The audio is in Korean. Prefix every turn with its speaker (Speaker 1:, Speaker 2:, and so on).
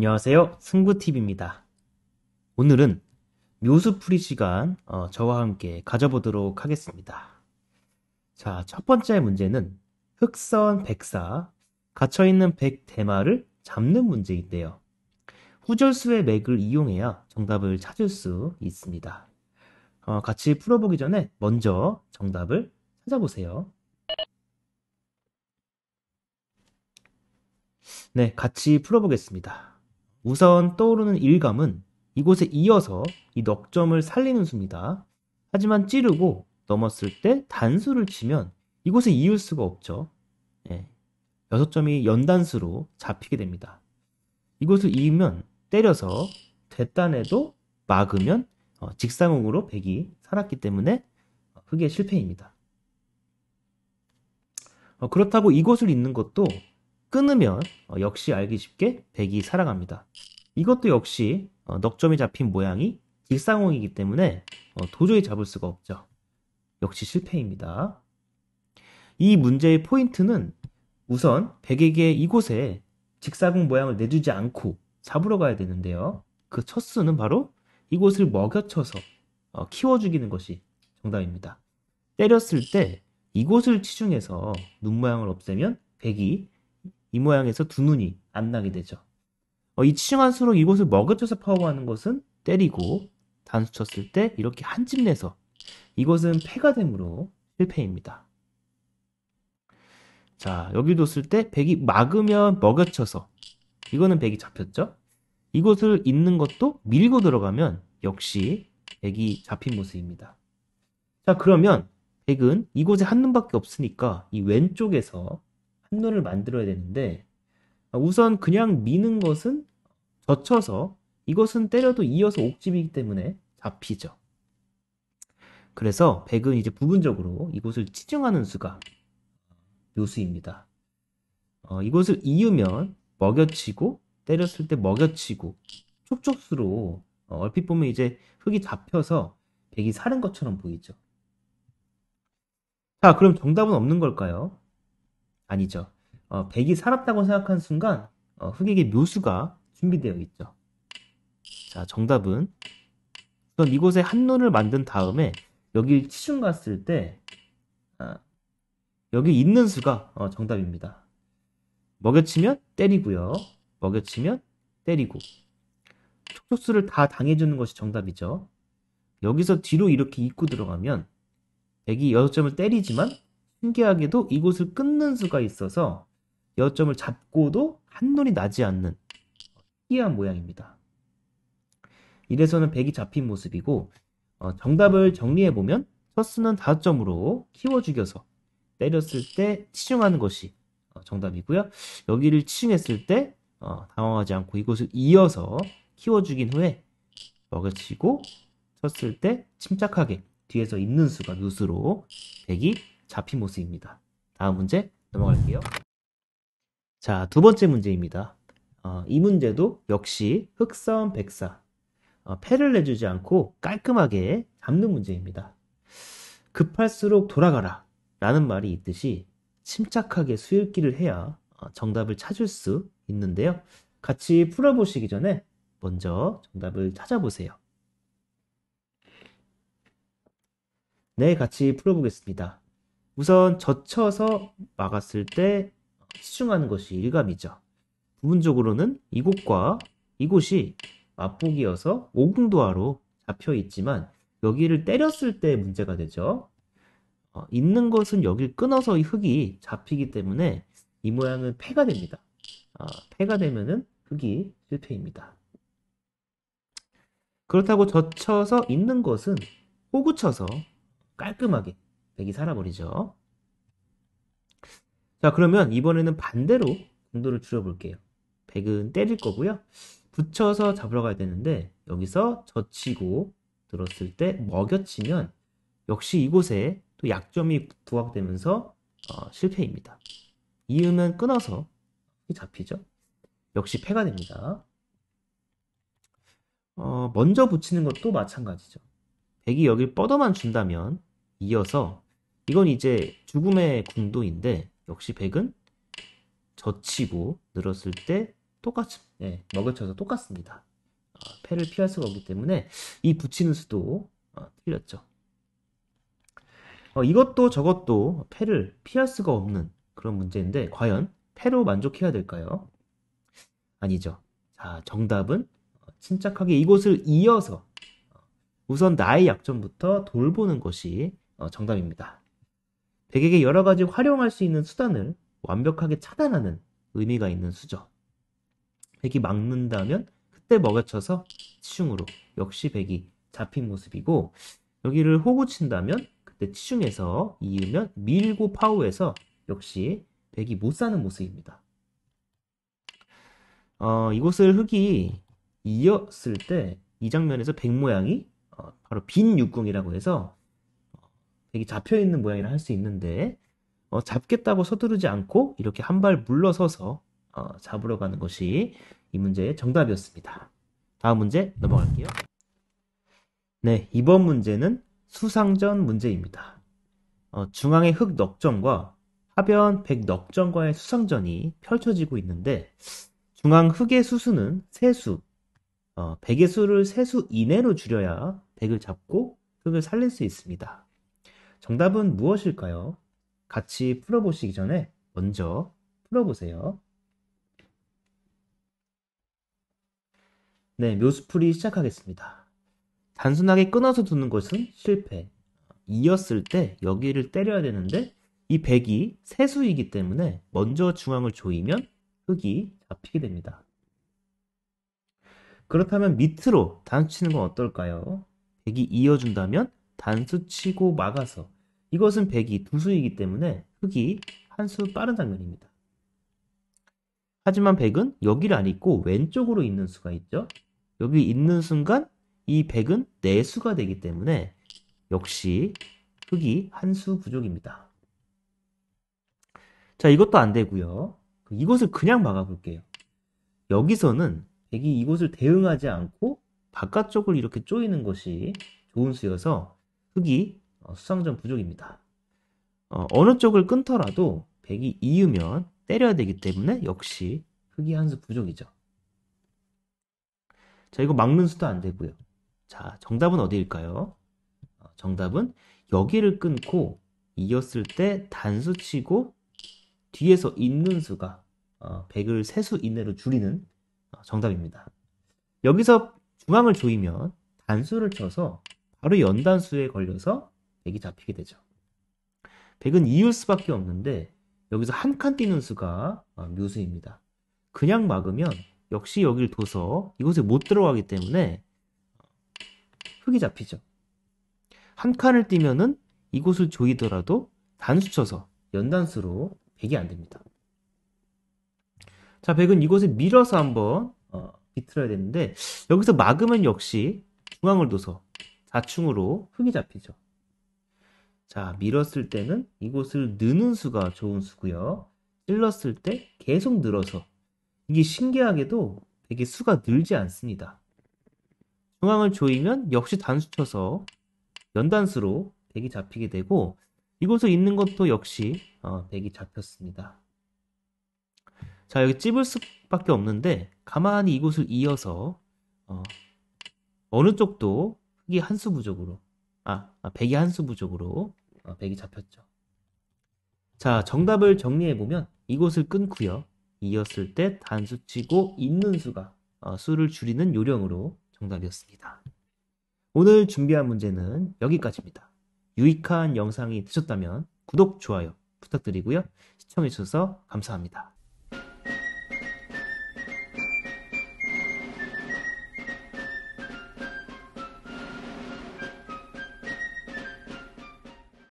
Speaker 1: 안녕하세요. 승부팁입니다. 오늘은 묘수풀이 시간 어, 저와 함께 가져보도록 하겠습니다. 자, 첫 번째 문제는 흑선 백사, 갇혀있는 백대마를 잡는 문제인데요. 후절수의 맥을 이용해야 정답을 찾을 수 있습니다. 어, 같이 풀어보기 전에 먼저 정답을 찾아보세요. 네, 같이 풀어보겠습니다. 우선 떠오르는 일감은 이곳에 이어서 이 넉점을 살리는 수입니다. 하지만 찌르고 넘었을 때 단수를 치면 이곳에 이을 수가 없죠. 네. 예, 6점이 연단수로 잡히게 됩니다. 이곳을 이으면 때려서 대단에도 막으면 어, 직사목으로 백이 살았기 때문에 흑의 실패입니다. 어, 그렇다고 이곳을 잇는 것도 끊으면 어, 역시 알기 쉽게 백이 살아갑니다. 이것도 역시 어, 넉점이 잡힌 모양이 직상홍이기 때문에 어, 도저히 잡을 수가 없죠. 역시 실패입니다. 이 문제의 포인트는 우선 백에게 이곳에 직사공 모양을 내주지 않고 잡으러 가야 되는데요. 그 첫 수는 바로 이곳을 먹여쳐서 키워 죽이는 것이 정답입니다. 때렸을 때 이곳을 치중해서 눈 모양을 없애면 백이 이 모양에서 두 눈이 안 나게 되죠. 어, 이치한수로 이곳을 머그쳐서 파워하는 것은 때리고 단수 쳤을 때 이렇게 한 집 내서 이것은 패가 되므로 실패입니다. 자 여기도 쓸 때 백이 막으면 머그쳐서 이거는 백이 잡혔죠? 이곳을 잇는 것도 밀고 들어가면 역시 백이 잡힌 모습입니다. 자 그러면 백은 이곳에 한 눈밖에 없으니까 이 왼쪽에서 함눈을 만들어야 되는데 우선 그냥 미는 것은 젖혀서 이것은 때려도 이어서 옥집이기 때문에 잡히죠. 그래서 백은 이제 부분적으로 이곳을 치중하는 수가 요수입니다. 어, 이곳을 이으면 먹여치고 때렸을 때 먹여치고 촉촉수로 어, 얼핏 보면 이제 흙이 잡혀서 백이 사는 것처럼 보이죠. 자, 그럼 정답은 없는 걸까요? 아니죠. 어, 백이 살았다고 생각한 순간 어, 흑에게 묘수가 준비되어 있죠. 자, 정답은 우선 이곳에 한눈을 만든 다음에 여기 치중 갔을 때 아, 여기 있는 수가 어, 정답입니다. 먹여치면 때리고요. 먹여치면 때리고 촉촉수를 다 당해주는 것이 정답이죠. 여기서 뒤로 이렇게 입고 들어가면 백이 여섯 점을 때리지만 신기하게도 이곳을 끊는 수가 있어서 여점을 잡고도 한눈이 나지 않는 희한 모양입니다. 이래서는 백이 잡힌 모습이고 어, 정답을 정리해보면 첫수는 다 점으로 키워 죽여서 때렸을 때 치중하는 것이 어, 정답이고요. 여기를 치중했을 때 어, 당황하지 않고 이곳을 이어서 키워 죽인 후에 먹여치고 쳤을 때 침착하게 뒤에서 있는 수가 묘수로 백이 잡힌 모습입니다. 다음 문제 넘어갈게요. 자, 두 번째 문제입니다. 어, 이 문제도 역시 흑선 백사. 어, 패를 내주지 않고 깔끔하게 잡는 문제입니다. 급할수록 돌아가라 라는 말이 있듯이 침착하게 수읽기를 해야 어, 정답을 찾을 수 있는데요. 같이 풀어보시기 전에 먼저 정답을 찾아보세요. 네, 같이 풀어보겠습니다. 우선 젖혀서 막았을 때 시중하는 것이 일감이죠. 부분적으로는 이곳과 이곳이 맞보기여서 오궁도화로 잡혀 있지만 여기를 때렸을 때 문제가 되죠. 어, 있는 것은 여기를 끊어서 이 흙이 잡히기 때문에 이 모양은 패가 됩니다. 아, 패가 되면은 흙이 실패입니다. 그렇다고 젖혀서 있는 것은 호구쳐서 깔끔하게 백이 살아버리죠. 자 그러면 이번에는 반대로 공도를 줄여볼게요. 백은 때릴 거고요. 붙여서 잡으러 가야 되는데 여기서 젖히고 들었을 때 먹여치면 역시 이곳에 또 약점이 부각되면서 어, 실패입니다. 이음은 끊어서 잡히죠. 역시 패가 됩니다. 어, 먼저 붙이는 것도 마찬가지죠. 백이 여길 뻗어만 준다면 이어서 이건 이제 죽음의 궁도인데 역시 백은 젖히고 늘었을 때 똑같이 네, 예, 먹여쳐서 똑같습니다. 어, 패를 피할 수가 없기 때문에 이 붙이는 수도 어, 틀렸죠. 어, 이것도 저것도 패를 피할 수가 없는 그런 문제인데 과연 패로 만족해야 될까요? 아니죠. 자, 정답은 어, 침착하게 이곳을 이어서 어, 우선 나의 약점부터 돌보는 것이 어, 정답입니다. 백에게 여러 가지 활용할 수 있는 수단을 완벽하게 차단하는 의미가 있는 수죠. 백이 막는다면 그때 먹여쳐서 치중으로 역시 백이 잡힌 모습이고 여기를 호구친다면 그때 치중에서 이으면 밀고 파우에서 역시 백이 못 사는 모습입니다. 어, 이곳을 흙이 이었을 때 이 장면에서 백 모양이 어, 바로 빈 육궁이라고 해서 되게 잡혀있는 모양이라 할 수 있는데 어, 잡겠다고 서두르지 않고 이렇게 한 발 물러서서 어, 잡으러 가는 것이 이 문제의 정답이었습니다. 다음 문제 넘어갈게요. 네, 이번 문제는 수상전 문제입니다. 어, 중앙의 흙 넉전과 하변 백 넉전과의 수상전이 펼쳐지고 있는데 중앙 흙의 수수는 세수, 어, 백의 수를 세수 이내로 줄여야 백을 잡고 흙을 살릴 수 있습니다. 정답은 무엇일까요? 같이 풀어보시기 전에 먼저 풀어보세요. 네, 묘수풀이 시작하겠습니다. 단순하게 끊어서 두는 것은 실패. 이었을 때 여기를 때려야 되는데 이 백이 세수이기 때문에 먼저 중앙을 조이면 흙이 잡히게 됩니다. 그렇다면 밑으로 단수 치는 건 어떨까요? 백이 이어준다면 단수 치고 막아서 이것은 100이 두수이기 때문에 흑이 한 수 빠른 장면입니다. 하지만 100은 여기를 안 있고 왼쪽으로 있는 수가 있죠. 여기 있는 순간 이 100은 내수가 되기 때문에 역시 흑이 한 수 부족입니다. 자 이것도 안 되고요. 이것을 그냥 막아볼게요. 여기서는 100이 이곳을 대응하지 않고 바깥쪽을 이렇게 조이는 것이 좋은 수여서 흑이 어, 수상전 부족입니다. 어, 느 쪽을 끊더라도 백이 이으면 때려야 되기 때문에 역시 흑이 한 수 부족이죠. 자, 이거 막는 수도 안 되고요. 자, 정답은 어디일까요? 어, 정답은 여기를 끊고 이었을 때 단수 치고 뒤에서 있는 수가 어, 백을 세수 이내로 줄이는 정답입니다. 여기서 중앙을 조이면 단수를 쳐서 바로 연단수에 걸려서 100이 잡히게 되죠. 100은 이을 수밖에 없는데 여기서 한 칸 뛰는 수가 어, 묘수입니다. 그냥 막으면 역시 여길 둬서 이곳에 못 들어가기 때문에 흙이 잡히죠. 한 칸을 뛰면은 이곳을 조이더라도 단수 쳐서 연단수로 100이 안 됩니다. 자, 100은 이곳에 밀어서 한번 어, 비틀어야 되는데 여기서 막으면 역시 중앙을 둬서 4층으로 흙이 잡히죠. 자, 밀었을 때는 이곳을 느는 수가 좋은 수고요. 찔렀을 때 계속 늘어서 이게 신기하게도 되게 수가 늘지 않습니다. 중앙을 조이면 역시 단수 쳐서 연단수로 백이 잡히게 되고 이곳에 있는 것도 역시 어, 백이 잡혔습니다. 자 여기 찝을 수밖에 없는데 가만히 이곳을 이어서 어, 어느 쪽도 1이한수 부족으로 아, 아1이한 수 부족으로 아, 1이 잡혔죠. 자, 정답을 정리해 보면 이곳을 끊고요. 이었을 때 단수 치고 있는 수가 어, 수를 줄이는 요령으로 정답이었습니다. 오늘 준비한 문제는 여기까지입니다. 유익한 영상이 되셨다면 구독, 좋아요 부탁드리고요. 시청해주셔서 감사합니다.